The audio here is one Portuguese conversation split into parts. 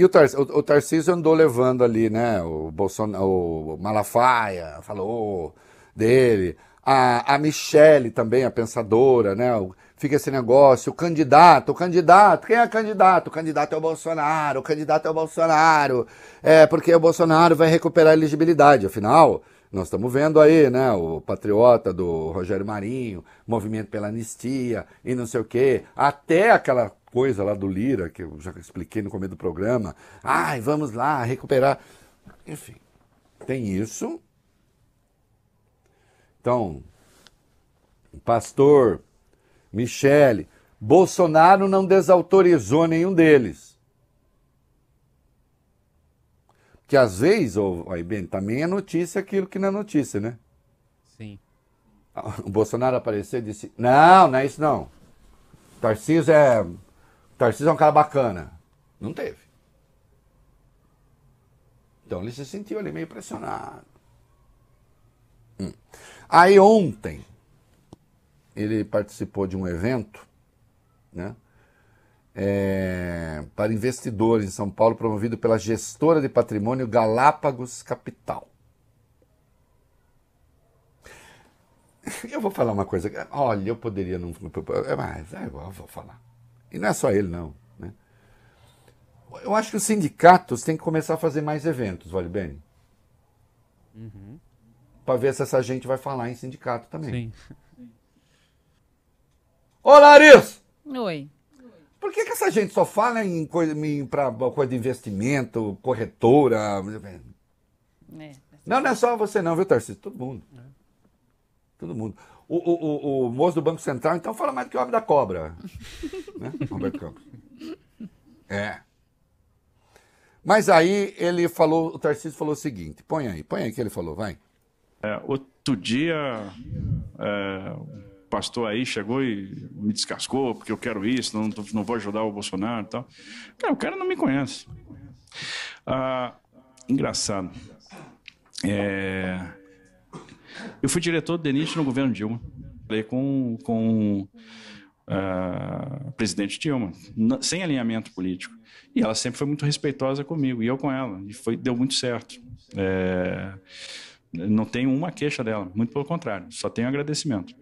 E o, Tar, o, o Tarcísio andou levando ali, né? O, Bolsonaro, o Malafaia falou dele. A, a Michele também, a pensadora, né? fica esse negócio, o candidato, o candidato, quem é candidato? O candidato é o Bolsonaro, o candidato é o Bolsonaro, é porque o Bolsonaro vai recuperar a elegibilidade, afinal, nós estamos vendo aí, né, o patriota do Rogério Marinho, movimento pela anistia e não sei o quê, até aquela coisa lá do Lira, que eu já expliquei no começo do programa. Ai, vamos lá, recuperar. Enfim, tem isso. Então, pastor, Michele, Bolsonaro não desautorizou nenhum deles. Que às vezes, oh, aí bem, também é notícia aquilo que não é notícia, né? Sim. Ah, o Bolsonaro apareceu e disse: Não, não é isso não. Tarcísio é Tarcísio é um cara bacana. Não teve. Então ele se sentiu ali meio pressionado. Hum. Aí ontem ele participou de um evento, né? É, para investidores em São Paulo, promovido pela gestora de patrimônio Galápagos Capital. Eu vou falar uma coisa. Olha, eu poderia não. Mas é, eu vou falar. E não é só ele, não. Né? Eu acho que os sindicatos têm que começar a fazer mais eventos, vale bem? Uhum. Para ver se essa gente vai falar em sindicato também. Sim. Ô, Larissa! Oi. Por que, que essa gente só fala em coisa, em, pra, coisa de investimento, corretora? É, não, não é só você não, viu, Tarcísio? Todo mundo. É. Todo mundo. O, o, o, o moço do Banco Central, então, fala mais do que o homem da cobra. né? Roberto Campos. É. Mas aí ele falou, o Tarcísio falou o seguinte: põe aí, põe aí que ele falou, vai. É, outro dia, é, o pastor aí chegou e me descascou, porque eu quero isso, não, não vou ajudar o Bolsonaro e tal. Cara, o cara não me conhece. Ah, engraçado. É, eu fui diretor do DENIT no governo Dilma. Falei com, com uh, presidente Dilma, sem alinhamento político. E ela sempre foi muito respeitosa comigo, e eu com ela. E foi, deu muito certo. É, não tenho uma queixa dela, muito pelo contrário, só tenho agradecimento.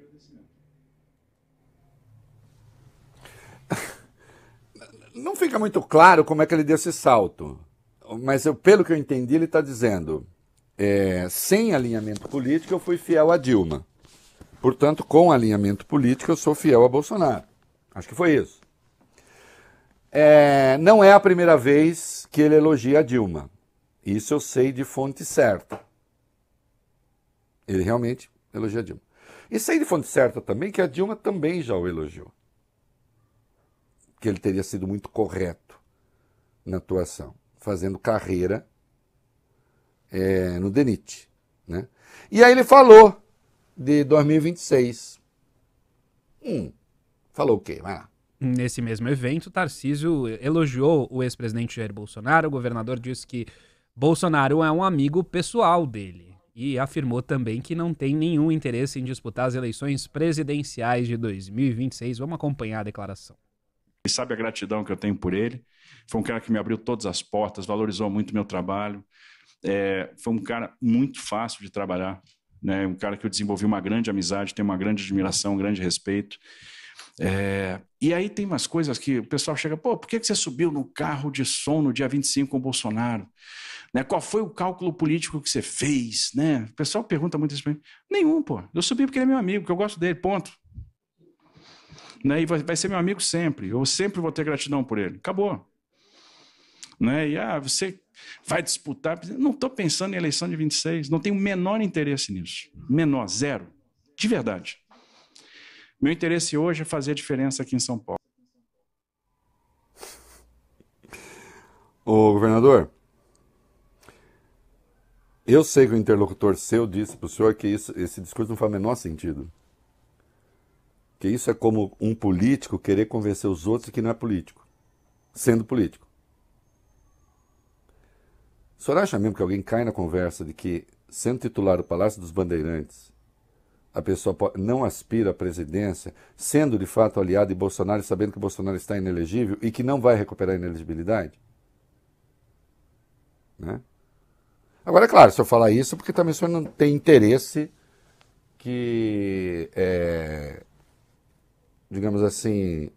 Não fica muito claro como é que ele deu esse salto, mas eu, pelo que eu entendi, ele está dizendo é, sem alinhamento político, eu fui fiel a Dilma. Portanto, com alinhamento político, eu sou fiel a Bolsonaro. Acho que foi isso. É, não é a primeira vez que ele elogia a Dilma. Isso eu sei de fonte certa. Ele realmente elogia a Dilma. E sei de fonte certa também que a Dilma também já o elogiou. Que ele teria sido muito correto na atuação, fazendo carreira é, no DENIT. Né? E aí ele falou de 2026. Hum, falou o quê? Vai lá. Nesse mesmo evento, Tarcísio elogiou o ex-presidente Jair Bolsonaro. O governador disse que Bolsonaro é um amigo pessoal dele e afirmou também que não tem nenhum interesse em disputar as eleições presidenciais de 2026. Vamos acompanhar a declaração. E sabe a gratidão que eu tenho por ele. Foi um cara que me abriu todas as portas, valorizou muito meu trabalho, é, foi um cara muito fácil de trabalhar, né? Um cara que eu desenvolvi uma grande amizade, tenho uma grande admiração, um grande respeito. É, e aí tem umas coisas que o pessoal chega, pô, por que, que você subiu no carro de som no dia 25 com o Bolsonaro? Né, qual foi o cálculo político que você fez? Né? O pessoal pergunta muito isso pra mim. Nenhum, pô. Eu subi porque ele é meu amigo, que eu gosto dele, ponto. Né, e vai, vai, ser meu amigo sempre. Eu sempre vou ter gratidão por ele. Acabou. Né, e ah, você vai disputar. Não estou pensando em eleição de 26, não tenho o menor interesse nisso. Menor, zero. De verdade. Meu interesse hoje é fazer a diferença aqui em São Paulo. Ô, governador, eu sei que o interlocutor seu disse para o senhor que isso, esse discurso não faz o menor sentido. Que isso é como um político querer convencer os outros que não é político, sendo político. O senhor acha mesmo que alguém cai na conversa de que, sendo titular do Palácio dos Bandeirantes, a pessoa não aspira à presidência, sendo de fato aliado de Bolsonaro, sabendo que Bolsonaro está inelegível e que não vai recuperar a inelegibilidade? Né? Agora, é claro, se eu falar isso, é porque também o senhor não tem interesse que, é, digamos assim,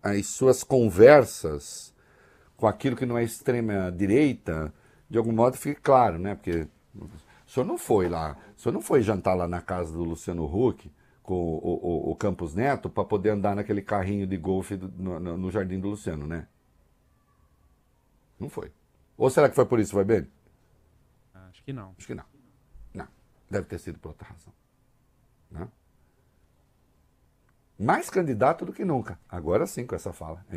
as suas conversas com aquilo que não é extrema-direita de algum modo fique claro, né? Porque o senhor não foi lá, o senhor não foi jantar lá na casa do Luciano Huck com o, o, o Campos Neto para poder andar naquele carrinho de golfe no, no, no, jardim do Luciano, né? Não foi. Ou será que foi por isso, vai bem? Acho que não. Acho que não. Não. Deve ter sido por outra razão. Né? Mais candidato do que nunca. Agora sim, com essa fala.